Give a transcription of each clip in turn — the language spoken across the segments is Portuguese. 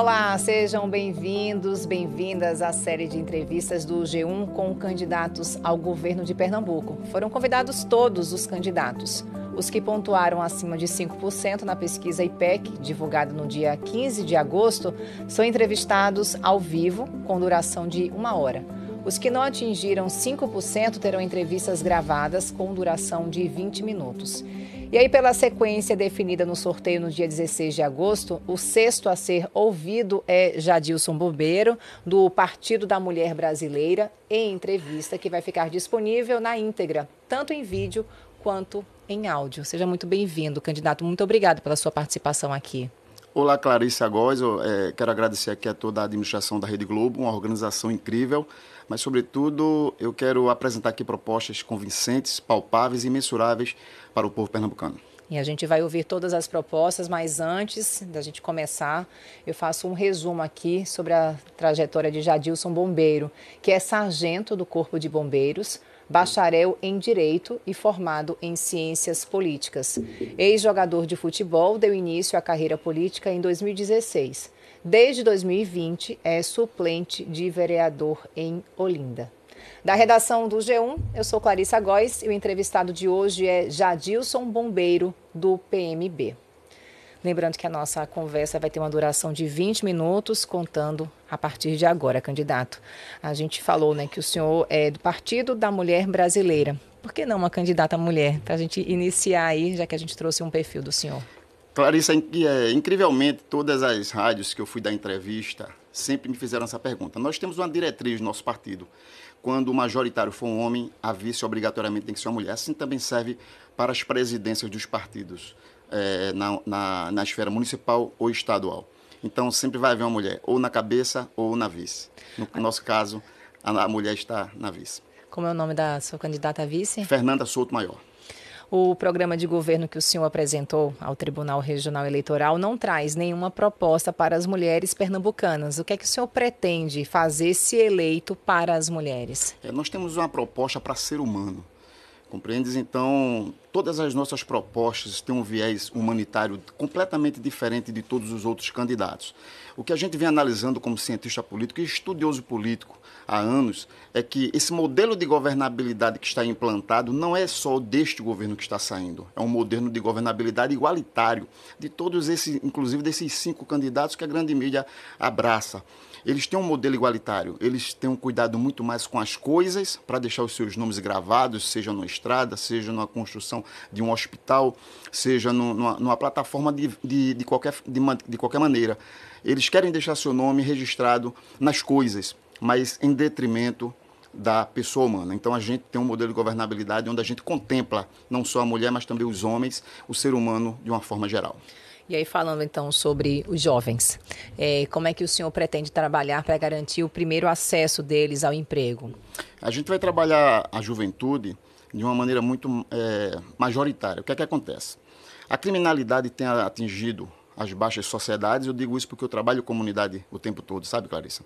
Olá, sejam bem-vindos, bem-vindas à série de entrevistas do G1 com candidatos ao governo de Pernambuco. Foram convidados todos os candidatos. Os que pontuaram acima de 5% na pesquisa IPEC, divulgada no dia 15 de agosto, são entrevistados ao vivo, com duração de uma hora. Os que não atingiram 5% terão entrevistas gravadas com duração de 20 minutos. E aí, pela sequência definida no sorteio no dia 16 de agosto, o sexto a ser ouvido é Jadilson Bombeiro, do Partido da Mulher Brasileira, em entrevista que vai ficar disponível na íntegra, tanto em vídeo quanto em áudio. Seja muito bem-vindo, candidato. Muito obrigado pela sua participação aqui. Olá, Clarice Agóis. Eu, é, quero agradecer aqui a toda a administração da Rede Globo, uma organização incrível, mas, sobretudo, eu quero apresentar aqui propostas convincentes, palpáveis e mensuráveis para o povo pernambucano. E a gente vai ouvir todas as propostas, mas antes da gente começar, eu faço um resumo aqui sobre a trajetória de Jadilson Bombeiro, que é sargento do Corpo de Bombeiros, bacharel em Direito e formado em Ciências Políticas. Ex-jogador de futebol, deu início à carreira política em 2016. Desde 2020, é suplente de vereador em Olinda. Da redação do G1, eu sou Clarissa Góes e o entrevistado de hoje é Jadilson Bombeiro, do PMB. Lembrando que a nossa conversa vai ter uma duração de 20 minutos, contando a partir de agora, candidato. A gente falou né, que o senhor é do Partido da Mulher Brasileira. Por que não uma candidata mulher? Para a gente iniciar aí, já que a gente trouxe um perfil do senhor. Clarissa, é, incrivelmente, todas as rádios que eu fui dar entrevista sempre me fizeram essa pergunta. Nós temos uma diretriz no nosso partido. Quando o majoritário for um homem, a vice obrigatoriamente tem que ser uma mulher. Assim também serve para as presidências dos partidos é, na, na, na esfera municipal ou estadual. Então sempre vai haver uma mulher, ou na cabeça ou na vice. No nosso caso, a, mulher está na vice. Como é o nome da sua candidata a vice? Fernanda Souto Maior. O programa de governo que o senhor apresentou ao Tribunal Regional Eleitoral não traz nenhuma proposta para as mulheres pernambucanas. O que é que o senhor pretende fazer se eleito para as mulheres? É, nós temos uma proposta para ser humano. Compreendes? Então, Todas as nossas propostas têm um viés humanitário completamente diferente de todos os outros candidatos. O que a gente vem analisando como cientista político e estudioso político há anos é que esse modelo de governabilidade que está implantado não é só deste governo que está saindo, é um modelo de governabilidade igualitário de todos esses, inclusive desses cinco candidatos que a grande mídia abraça. Eles têm um modelo igualitário, eles têm um cuidado muito mais com as coisas para deixar os seus nomes gravados, seja na estrada, seja na construção de um hospital, seja no, numa, numa, plataforma de, de, de, qualquer, de, de qualquer maneira. Eles querem deixar seu nome registrado nas coisas, mas em detrimento da pessoa humana. Então a gente tem um modelo de governabilidade onde a gente contempla não só a mulher, mas também os homens, o ser humano de uma forma geral. E aí, falando então sobre os jovens, é, como é que o senhor pretende trabalhar para garantir o primeiro acesso deles ao emprego? A gente vai trabalhar a juventude de uma maneira muito é, majoritária. O que é que acontece? A criminalidade tem atingido as baixas sociedades, eu digo isso porque eu trabalho comunidade o tempo todo, sabe, Clarissa?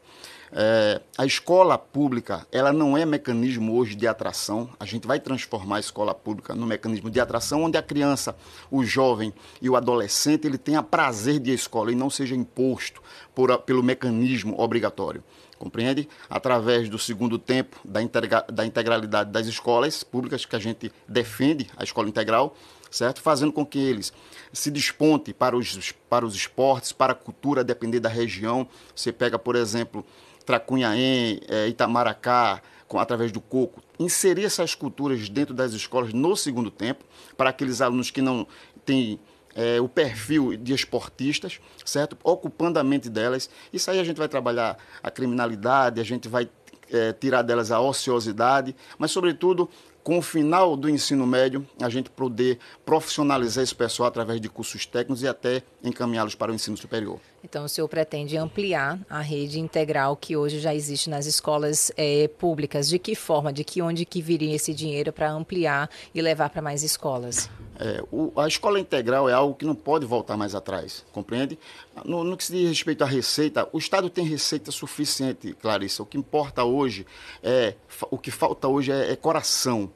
É, a escola pública, ela não é mecanismo hoje de atração, a gente vai transformar a escola pública no mecanismo de atração, onde a criança, o jovem e o adolescente, ele tenha prazer de ir à escola e não seja imposto por, pelo mecanismo obrigatório compreende? Através do segundo tempo, da, integra da integralidade das escolas públicas, que a gente defende a escola integral, certo? Fazendo com que eles se despontem para os, para os esportes, para a cultura, a depender da região. Você pega, por exemplo, Tracunhaém, é, Itamaracá, com, através do coco, inserir essas culturas dentro das escolas no segundo tempo, para aqueles alunos que não têm é, o perfil de esportistas, certo? Ocupando a mente delas. Isso aí a gente vai trabalhar a criminalidade, a gente vai é, tirar delas a ociosidade, mas, sobretudo, com o final do ensino médio, a gente poder profissionalizar esse pessoal através de cursos técnicos e até encaminhá-los para o ensino superior. Então, o senhor pretende ampliar a rede integral que hoje já existe nas escolas é, públicas. De que forma, de que onde que viria esse dinheiro para ampliar e levar para mais escolas? É, o, a escola integral é algo que não pode voltar mais atrás, compreende? No, no, que se diz respeito à receita, o Estado tem receita suficiente, Clarissa. O que importa hoje é o que falta hoje é, é coração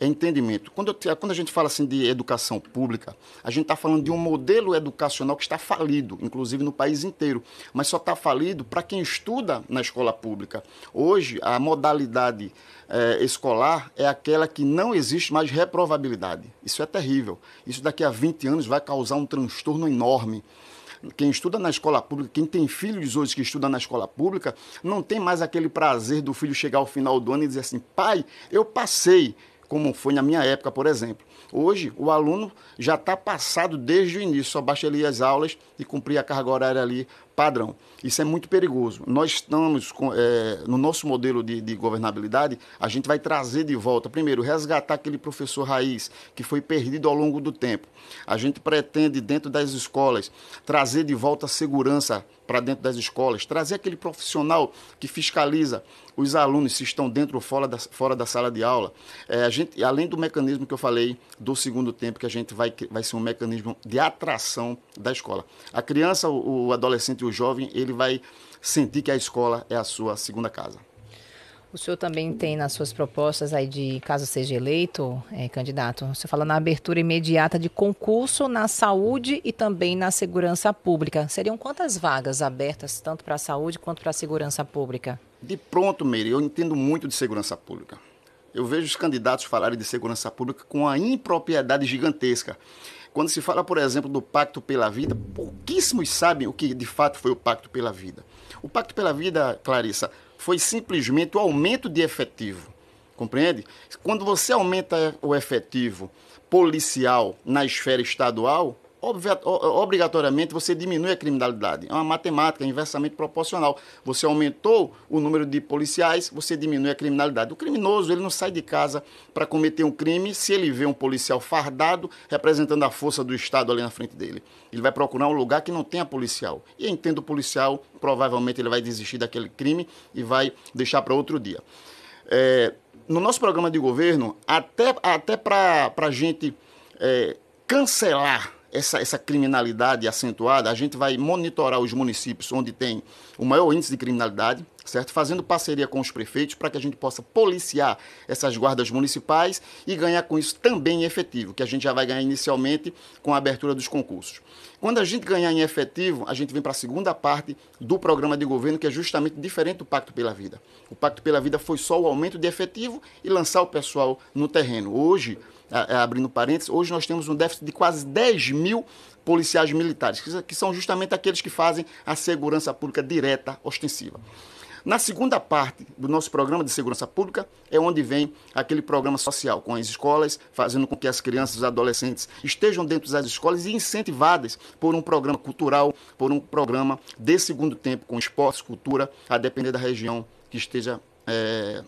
é entendimento. Quando, eu, quando a gente fala assim de educação pública, a gente está falando de um modelo educacional que está falido, inclusive no país inteiro, mas só está falido para quem estuda na escola pública. Hoje, a modalidade é, escolar é aquela que não existe mais reprovabilidade. Isso é terrível. Isso daqui a 20 anos vai causar um transtorno enorme quem estuda na escola pública, quem tem filhos hoje que estuda na escola pública, não tem mais aquele prazer do filho chegar ao final do ano e dizer assim: pai, eu passei, como foi na minha época, por exemplo. Hoje, o aluno já está passado desde o início, só basta ele ir às aulas e cumprir a carga horária ali padrão. Isso é muito perigoso. Nós estamos, com, é, no nosso modelo de, de, governabilidade, a gente vai trazer de volta, primeiro, resgatar aquele professor raiz que foi perdido ao longo do tempo. A gente pretende, dentro das escolas, trazer de volta a segurança para dentro das escolas, trazer aquele profissional que fiscaliza os alunos se estão dentro ou fora da, fora da sala de aula. É, a gente, além do mecanismo que eu falei do segundo tempo, que a gente vai, vai ser um mecanismo de atração da escola. A criança, o, o adolescente e o jovem, ele vai sentir que a escola é a sua segunda casa. O senhor também tem nas suas propostas aí de caso seja eleito, é, candidato, você fala na abertura imediata de concurso na saúde e também na segurança pública. Seriam quantas vagas abertas, tanto para a saúde quanto para a segurança pública? De pronto, Meire, eu entendo muito de segurança pública. Eu vejo os candidatos falarem de segurança pública com a impropriedade gigantesca. Quando se fala, por exemplo, do Pacto pela Vida, pouquíssimos sabem o que de fato foi o Pacto pela Vida. O Pacto pela Vida, Clarissa, foi simplesmente o aumento de efetivo. Compreende? Quando você aumenta o efetivo policial na esfera estadual, obrigatoriamente você diminui a criminalidade. É uma matemática inversamente é proporcional. Você aumentou o número de policiais, você diminui a criminalidade. O criminoso ele não sai de casa para cometer um crime se ele vê um policial fardado representando a força do Estado ali na frente dele. Ele vai procurar um lugar que não tenha policial. E entendo o policial, provavelmente ele vai desistir daquele crime e vai deixar para outro dia. É, no nosso programa de governo, até, até para a gente é, cancelar essa, essa criminalidade acentuada, a gente vai monitorar os municípios onde tem o maior índice de criminalidade, certo? Fazendo parceria com os prefeitos para que a gente possa policiar essas guardas municipais e ganhar com isso também efetivo, que a gente já vai ganhar inicialmente com a abertura dos concursos. Quando a gente ganhar em efetivo, a gente vem para a segunda parte do programa de governo, que é justamente diferente do Pacto pela Vida. O Pacto pela Vida foi só o aumento de efetivo e lançar o pessoal no terreno. Hoje, é, é, abrindo parênteses, hoje nós temos um déficit de quase 10 mil policiais militares, que são justamente aqueles que fazem a segurança pública direta, ostensiva. Na segunda parte do nosso programa de segurança pública é onde vem aquele programa social com as escolas, fazendo com que as crianças e adolescentes estejam dentro das escolas e incentivadas por um programa cultural, por um programa de segundo tempo com esportes, cultura, a depender da região que esteja é,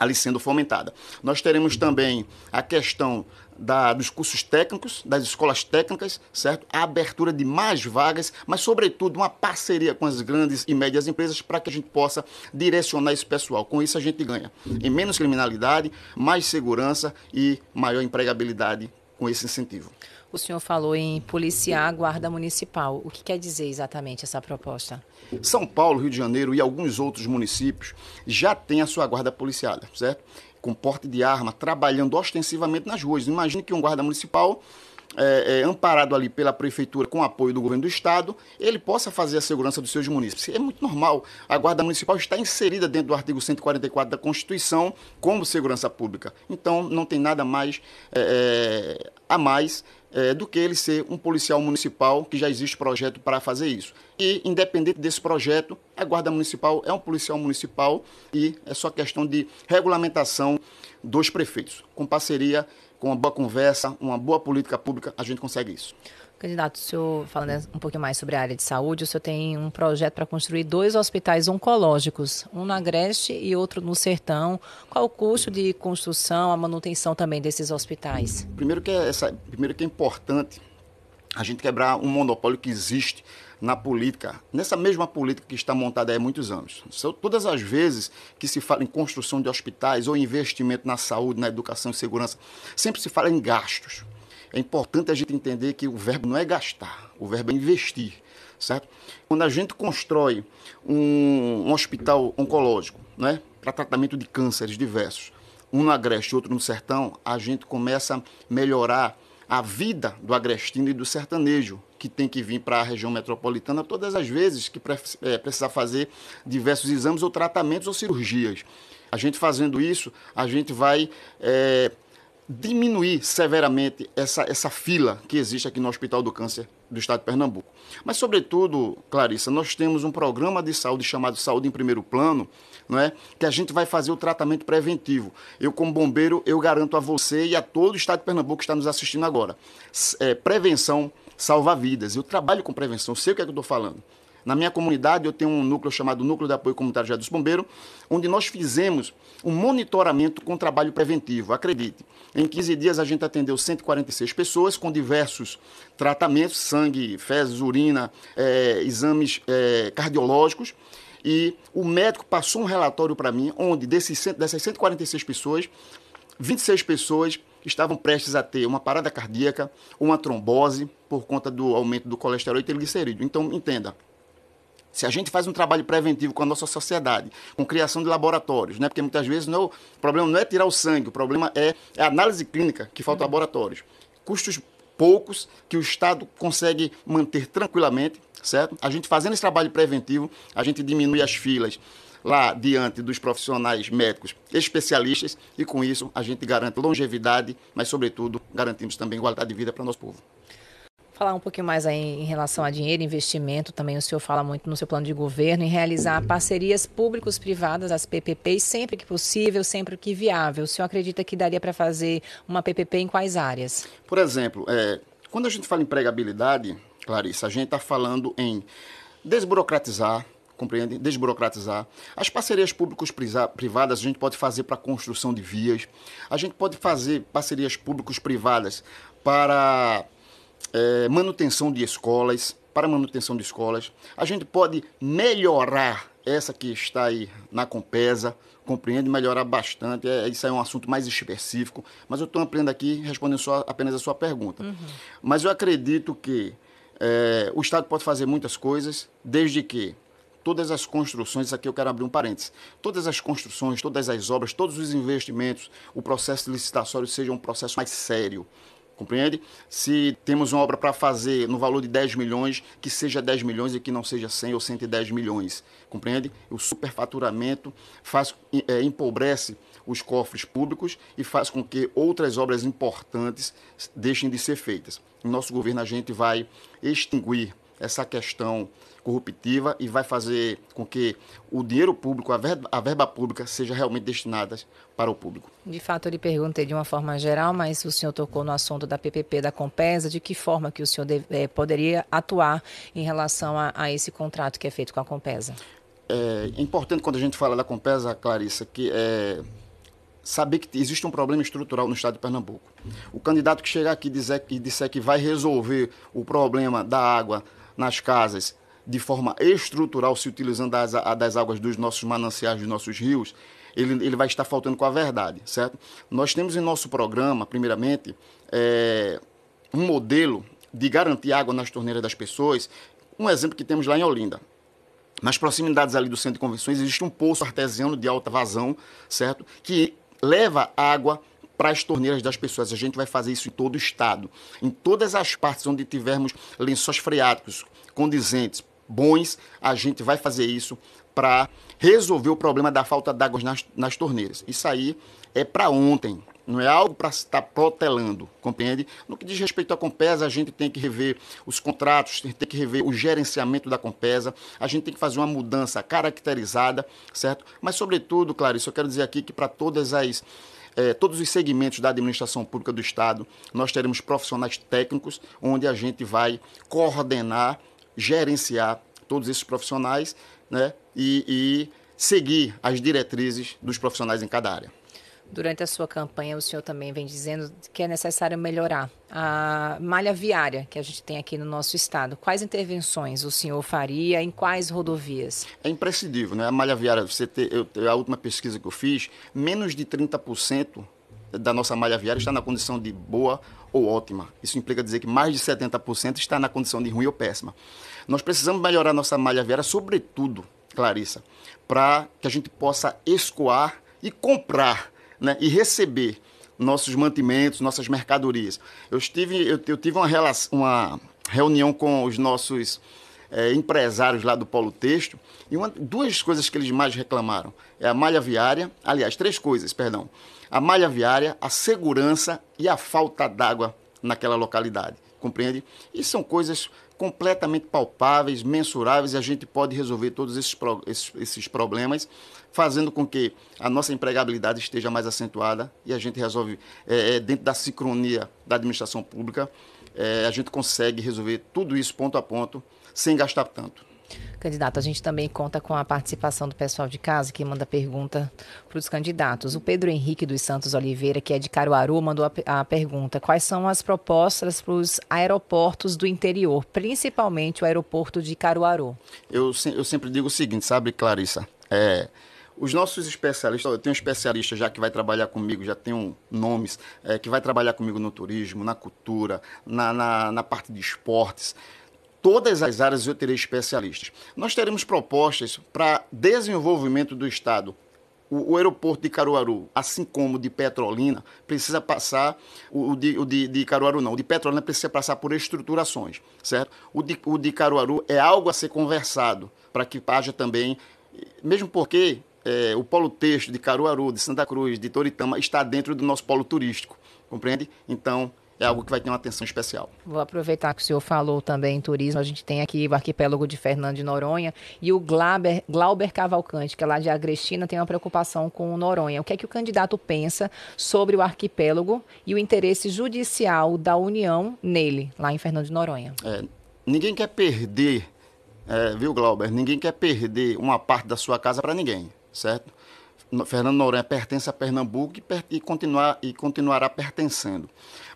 ali sendo fomentada. Nós teremos também a questão da, dos cursos técnicos, das escolas técnicas, certo? A abertura de mais vagas, mas, sobretudo, uma parceria com as grandes e médias empresas para que a gente possa direcionar esse pessoal. Com isso, a gente ganha em menos criminalidade, mais segurança e maior empregabilidade com esse incentivo. O senhor falou em policiar a guarda municipal. O que quer dizer exatamente essa proposta? São Paulo, Rio de Janeiro e alguns outros municípios já têm a sua guarda policiada, certo? Com porte de arma, trabalhando ostensivamente nas ruas. Imagine que um guarda municipal é, é, amparado ali pela prefeitura com apoio do governo do estado, ele possa fazer a segurança dos seus municípios. É muito normal. A Guarda Municipal está inserida dentro do artigo 144 da Constituição como segurança pública. Então, não tem nada mais é, é, a mais é, do que ele ser um policial municipal, que já existe projeto para fazer isso. E, independente desse projeto, a Guarda Municipal é um policial municipal e é só questão de regulamentação dos prefeitos, com parceria com uma boa conversa, uma boa política pública, a gente consegue isso. Candidato, o senhor, falando um pouquinho mais sobre a área de saúde, o senhor tem um projeto para construir dois hospitais oncológicos, um na Agreste e outro no Sertão. Qual o custo de construção, a manutenção também desses hospitais? Primeiro que é, essa, primeiro que é importante a gente quebrar um monopólio que existe na política, nessa mesma política que está montada há muitos anos. São todas as vezes que se fala em construção de hospitais ou investimento na saúde, na educação e segurança, sempre se fala em gastos. É importante a gente entender que o verbo não é gastar, o verbo é investir, certo? Quando a gente constrói um, um hospital oncológico, né, para tratamento de cânceres diversos, um no Agreste, outro no Sertão, a gente começa a melhorar a vida do agrestino e do sertanejo, que tem que vir para a região metropolitana todas as vezes que pre é, precisar fazer diversos exames ou tratamentos ou cirurgias. A gente fazendo isso, a gente vai é, diminuir severamente essa, essa fila que existe aqui no Hospital do Câncer do Estado de Pernambuco. Mas, sobretudo, Clarissa, nós temos um programa de saúde chamado Saúde em Primeiro Plano, não é? que a gente vai fazer o tratamento preventivo. Eu, como bombeiro, eu garanto a você e a todo o Estado de Pernambuco que está nos assistindo agora. É, prevenção salva vidas. Eu trabalho com prevenção, sei o que é que eu estou falando. Na minha comunidade, eu tenho um núcleo chamado Núcleo de Apoio Comunitário de dos Bombeiros, onde nós fizemos um monitoramento com trabalho preventivo. Acredite, em 15 dias a gente atendeu 146 pessoas com diversos tratamentos, sangue, fezes, urina, é, exames é, cardiológicos. E o médico passou um relatório para mim, onde desses, dessas 146 pessoas, 26 pessoas estavam prestes a ter uma parada cardíaca, uma trombose por conta do aumento do colesterol e triglicerídeo. Então, entenda, se a gente faz um trabalho preventivo com a nossa sociedade, com criação de laboratórios, né? porque muitas vezes não, o problema não é tirar o sangue, o problema é, é a análise clínica que falta uhum. laboratórios. Custos poucos que o Estado consegue manter tranquilamente, certo? A gente fazendo esse trabalho preventivo, a gente diminui as filas lá diante dos profissionais médicos especialistas e com isso a gente garante longevidade, mas sobretudo garantimos também qualidade de vida para o nosso povo. Falar um pouquinho mais aí em relação a dinheiro, investimento, também o senhor fala muito no seu plano de governo, em realizar parcerias públicos-privadas, as PPPs, sempre que possível, sempre que viável. O senhor acredita que daria para fazer uma PPP em quais áreas? Por exemplo, é, quando a gente fala em empregabilidade, Clarissa, a gente está falando em desburocratizar, compreendem? Desburocratizar. As parcerias públicos privadas a gente pode fazer para construção de vias, a gente pode fazer parcerias públicos privadas para é, manutenção de escolas, para manutenção de escolas. A gente pode melhorar essa que está aí na Compesa, compreende? Melhorar bastante. É, isso é um assunto mais específico, mas eu estou aprendendo aqui respondendo só, apenas a sua pergunta. Uhum. Mas eu acredito que é, o Estado pode fazer muitas coisas, desde que todas as construções, isso aqui eu quero abrir um parênteses, todas as construções, todas as obras, todos os investimentos, o processo licitatório seja um processo mais sério, compreende? Se temos uma obra para fazer no valor de 10 milhões, que seja 10 milhões e que não seja 100 ou 110 milhões, compreende? O superfaturamento faz, é, empobrece os cofres públicos e faz com que outras obras importantes deixem de ser feitas. No nosso governo, a gente vai extinguir essa questão corruptiva e vai fazer com que o dinheiro público, a verba, a verba pública, seja realmente destinada para o público. De fato, eu lhe perguntei de uma forma geral, mas o senhor tocou no assunto da PPP, da Compesa, de que forma que o senhor deve, eh, poderia atuar em relação a, a, esse contrato que é feito com a Compesa? É importante quando a gente fala da Compesa, Clarissa, que é saber que existe um problema estrutural no estado de Pernambuco. O candidato que chegar aqui e disser, disser que vai resolver o problema da água, nas casas de forma estrutural, se utilizando das, das águas dos nossos mananciais, dos nossos rios, ele, ele vai estar faltando com a verdade, certo? Nós temos em nosso programa, primeiramente, é, um modelo de garantir água nas torneiras das pessoas, um exemplo que temos lá em Olinda. Nas proximidades ali do centro de convenções existe um poço artesiano de alta vazão, certo? Que leva água para as torneiras das pessoas. A gente vai fazer isso em todo o estado, em todas as partes onde tivermos lençóis freáticos condizentes, bons, a gente vai fazer isso para resolver o problema da falta d'água nas, nas torneiras. Isso aí é para ontem, não é algo para estar tá protelando, compreende? No que diz respeito à Compesa, a gente tem que rever os contratos, tem que rever o gerenciamento da Compesa, a gente tem que fazer uma mudança caracterizada, certo? Mas, sobretudo, Clarice, eu quero dizer aqui que para todas as é, todos os segmentos da administração pública do Estado, nós teremos profissionais técnicos, onde a gente vai coordenar, gerenciar todos esses profissionais né, e, e seguir as diretrizes dos profissionais em cada área durante a sua campanha, o senhor também vem dizendo que é necessário melhorar a malha viária que a gente tem aqui no nosso estado. Quais intervenções o senhor faria em quais rodovias? É imprescindível, né? A malha viária, você ter, eu, a última pesquisa que eu fiz, menos de 30% da nossa malha viária está na condição de boa ou ótima. Isso implica dizer que mais de 70% está na condição de ruim ou péssima. Nós precisamos melhorar nossa malha viária, sobretudo, Clarissa, para que a gente possa escoar e comprar né, e receber nossos mantimentos, nossas mercadorias. Eu, tive eu, eu tive uma, relação, uma reunião com os nossos é, empresários lá do Polo Texto e uma, duas coisas que eles mais reclamaram é a malha viária, aliás, três coisas, perdão. A malha viária, a segurança e a falta d'água naquela localidade compreende? E são coisas completamente palpáveis, mensuráveis, e a gente pode resolver todos esses, pro, esses, esses problemas, fazendo com que a nossa empregabilidade esteja mais acentuada e a gente resolve, é, é dentro da sincronia da administração pública, é, a gente consegue resolver tudo isso ponto a ponto, sem gastar tanto. Candidato, a gente também conta com a participação do pessoal de casa que manda pergunta para os candidatos. O Pedro Henrique dos Santos Oliveira, que é de Caruaru, mandou a, a pergunta: quais são as propostas para os aeroportos do interior, principalmente o aeroporto de Caruaru? Eu, eu sempre digo o seguinte, sabe, Clarissa? É, os nossos especialistas, eu tenho um especialista já que vai trabalhar comigo, já tenho nomes, é, que vai trabalhar comigo no turismo, na cultura, na, na, na parte de esportes todas as áreas eu terei especialistas. Nós teremos propostas para desenvolvimento do Estado. O, o, aeroporto de Caruaru, assim como de Petrolina, precisa passar. O, o, de, o de, de, Caruaru não, o de Petrolina precisa passar por estruturações, certo? O de, o de Caruaru é algo a ser conversado para que haja também. Mesmo porque é, o polo texto de Caruaru, de Santa Cruz, de Toritama, está dentro do nosso polo turístico, compreende? Então, é algo que vai ter uma atenção especial. Vou aproveitar que o senhor falou também em turismo. A gente tem aqui o arquipélago de Fernando de Noronha e o Glauber, Glauber Cavalcante, que é lá de Agrestina, tem uma preocupação com o Noronha. O que é que o candidato pensa sobre o arquipélago e o interesse judicial da União nele, lá em Fernando de Noronha? É, ninguém quer perder, é, viu, Glauber? Ninguém quer perder uma parte da sua casa para ninguém, certo? Fernando Noronha pertence a Pernambuco e, per e, continuar, e continuará pertencendo.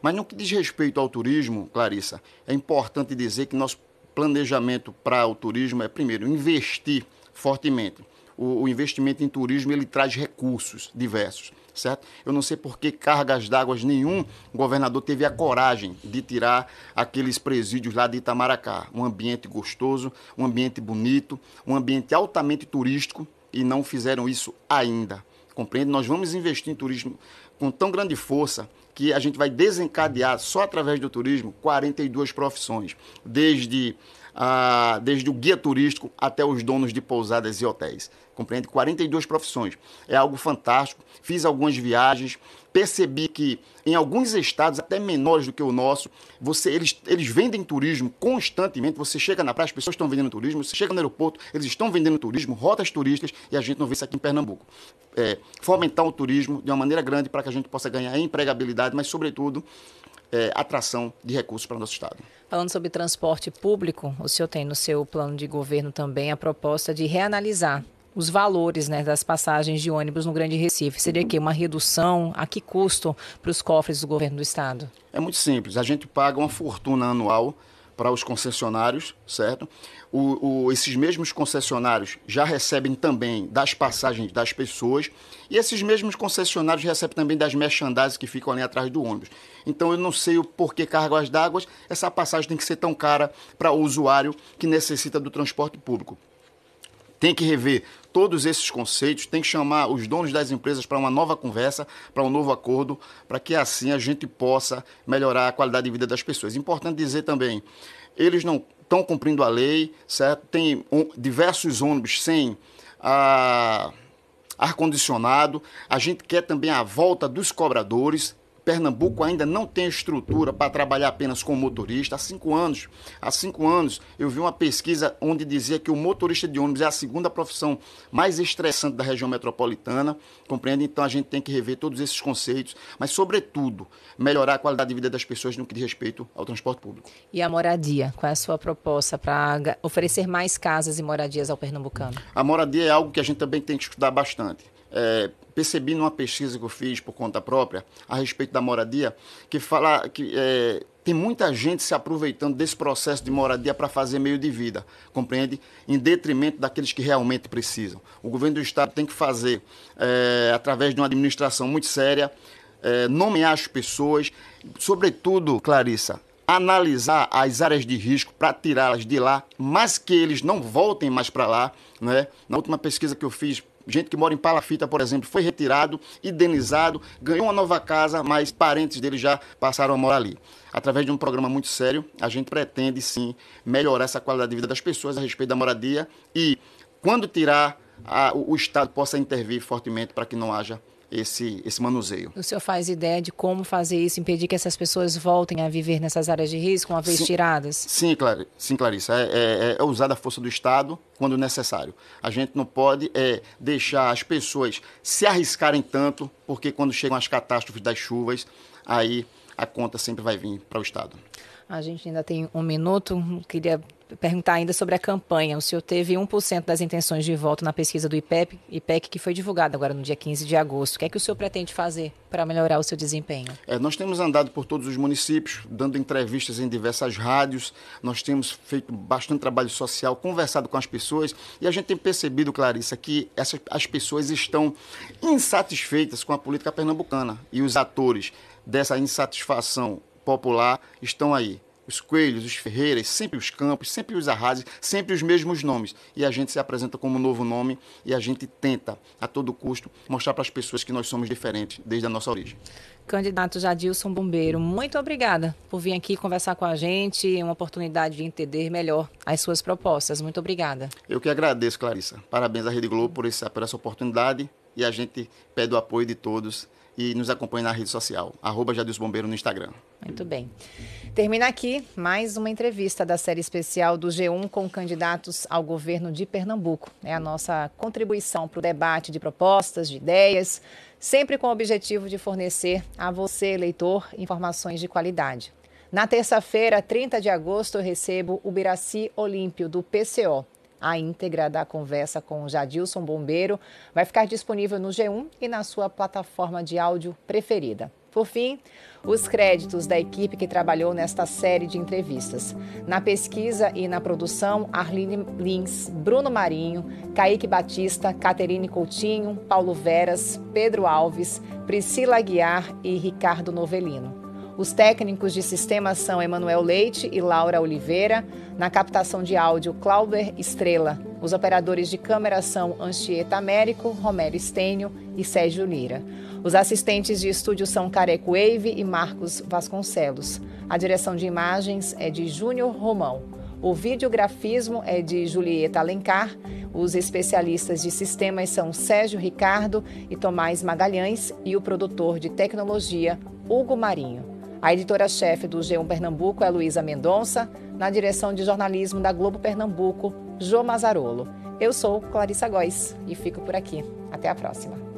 Mas no que diz respeito ao turismo, Clarissa, é importante dizer que nosso planejamento para o turismo é, primeiro, investir fortemente. O, o investimento em turismo ele traz recursos diversos certo? Eu não sei por que cargas d'água nenhum governador teve a coragem de tirar aqueles presídios lá de Itamaracá. Um ambiente gostoso, um ambiente bonito, um ambiente altamente turístico, e não fizeram isso ainda. Compreende? Nós vamos investir em turismo com tão grande força que a gente vai desencadear, só através do turismo, 42 profissões, desde, ah, desde o guia turístico até os donos de pousadas e hotéis. Compreende? 42 profissões. É algo fantástico. Fiz algumas viagens percebi que em alguns estados, até menores do que o nosso, você, eles, eles vendem turismo constantemente. Você chega na praia, as pessoas estão vendendo turismo, você chega no aeroporto, eles estão vendendo turismo, rotas turísticas, e a gente não vê isso aqui em Pernambuco. É, fomentar o turismo de uma maneira grande para que a gente possa ganhar empregabilidade, mas, sobretudo, é, atração de recursos para o nosso Estado. Falando sobre transporte público, o senhor tem no seu plano de governo também a proposta de reanalisar os valores né, das passagens de ônibus no Grande Recife? Seria que uma redução? A que custo para os cofres do governo do estado? É muito simples. A gente paga uma fortuna anual para os concessionários, certo? O, o, esses mesmos concessionários já recebem também das passagens das pessoas e esses mesmos concessionários recebem também das merchandises que ficam ali atrás do ônibus. Então eu não sei o porquê cargas d'água essa passagem tem que ser tão cara para o usuário que necessita do transporte público. Tem que rever todos esses conceitos, tem que chamar os donos das empresas para uma nova conversa, para um novo acordo, para que assim a gente possa melhorar a qualidade de vida das pessoas. Importante dizer também, eles não estão cumprindo a lei, certo? Tem diversos ônibus sem ah, ar-condicionado. A gente quer também a volta dos cobradores, Pernambuco ainda não tem estrutura para trabalhar apenas com motorista. Há cinco anos, há cinco anos, eu vi uma pesquisa onde dizia que o motorista de ônibus é a segunda profissão mais estressante da região metropolitana. Compreende? Então a gente tem que rever todos esses conceitos, mas, sobretudo, melhorar a qualidade de vida das pessoas no que diz respeito ao transporte público. E a moradia? Qual é a sua proposta para oferecer mais casas e moradias ao pernambucano? A moradia é algo que a gente também tem que estudar bastante. É, percebi numa pesquisa que eu fiz por conta própria a respeito da moradia, que fala que é, tem muita gente se aproveitando desse processo de moradia para fazer meio de vida, compreende? Em detrimento daqueles que realmente precisam. O governo do Estado tem que fazer, é, através de uma administração muito séria, é, nomear as pessoas, sobretudo, Clarissa, analisar as áreas de risco para tirá-las de lá, mas que eles não voltem mais para lá. Né? Na última pesquisa que eu fiz gente que mora em Palafita, por exemplo, foi retirado, indenizado, ganhou uma nova casa, mas parentes dele já passaram a morar ali. Através de um programa muito sério, a gente pretende sim melhorar essa qualidade de vida das pessoas a respeito da moradia e, quando tirar, a, o, o Estado possa intervir fortemente para que não haja esse, esse manuseio. O senhor faz ideia de como fazer isso, impedir que essas pessoas voltem a viver nessas áreas de risco uma vez sim, tiradas? Sim, Clarice. Sim, Clarice. É, é, é, é, usar a força do Estado quando necessário. A gente não pode é, deixar as pessoas se arriscarem tanto, porque quando chegam as catástrofes das chuvas, aí a conta sempre vai vir para o Estado. A gente ainda tem um minuto. Queria perguntar ainda sobre a campanha. O senhor teve 1% das intenções de voto na pesquisa do IPEP, IPEC, que foi divulgada agora no dia 15 de agosto. O que é que o senhor pretende fazer para melhorar o seu desempenho? É, nós temos andado por todos os municípios, dando entrevistas em diversas rádios, nós temos feito bastante trabalho social, conversado com as pessoas e a gente tem percebido, Clarissa, que essas, as pessoas estão insatisfeitas com a política pernambucana e os atores dessa insatisfação popular estão aí. Os Coelhos, os Ferreiras, sempre os Campos, sempre os Arrases, sempre os mesmos nomes. E a gente se apresenta como um novo nome e a gente tenta, a todo custo, mostrar para as pessoas que nós somos diferentes desde a nossa origem. Candidato Jadilson Bombeiro, muito obrigada por vir aqui conversar com a gente, uma oportunidade de entender melhor as suas propostas. Muito obrigada. Eu que agradeço, Clarissa. Parabéns à Rede Globo por essa, por essa oportunidade e a gente pede o apoio de todos e nos acompanhe na rede social, arroba Bombeiro no Instagram. Muito bem. Termina aqui mais uma entrevista da série especial do G1 com candidatos ao governo de Pernambuco. É a nossa contribuição para o debate de propostas, de ideias, sempre com o objetivo de fornecer a você, eleitor, informações de qualidade. Na terça-feira, 30 de agosto, eu recebo o Biraci Olímpio, do PCO. A íntegra da conversa com Jadilson Bombeiro vai ficar disponível no G1 e na sua plataforma de áudio preferida. Por fim, os créditos da equipe que trabalhou nesta série de entrevistas. Na pesquisa e na produção, Arline Lins, Bruno Marinho, Kaique Batista, Caterine Coutinho, Paulo Veras, Pedro Alves, Priscila Aguiar e Ricardo Novelino. Os técnicos de sistema são Emanuel Leite e Laura Oliveira. Na captação de áudio, Clauber Estrela. Os operadores de câmera são Anchieta Américo, Romero Estênio e Sérgio Lira. Os assistentes de estúdio são Careco Wave e Marcos Vasconcelos. A direção de imagens é de Júnior Romão. O videografismo é de Julieta Alencar. Os especialistas de sistemas são Sérgio Ricardo e Tomás Magalhães e o produtor de tecnologia Hugo Marinho. A editora-chefe do G1 Pernambuco é Luísa Mendonça, na direção de jornalismo da Globo Pernambuco, Jô Mazarolo. Eu sou Clarissa Góes e fico por aqui. Até a próxima.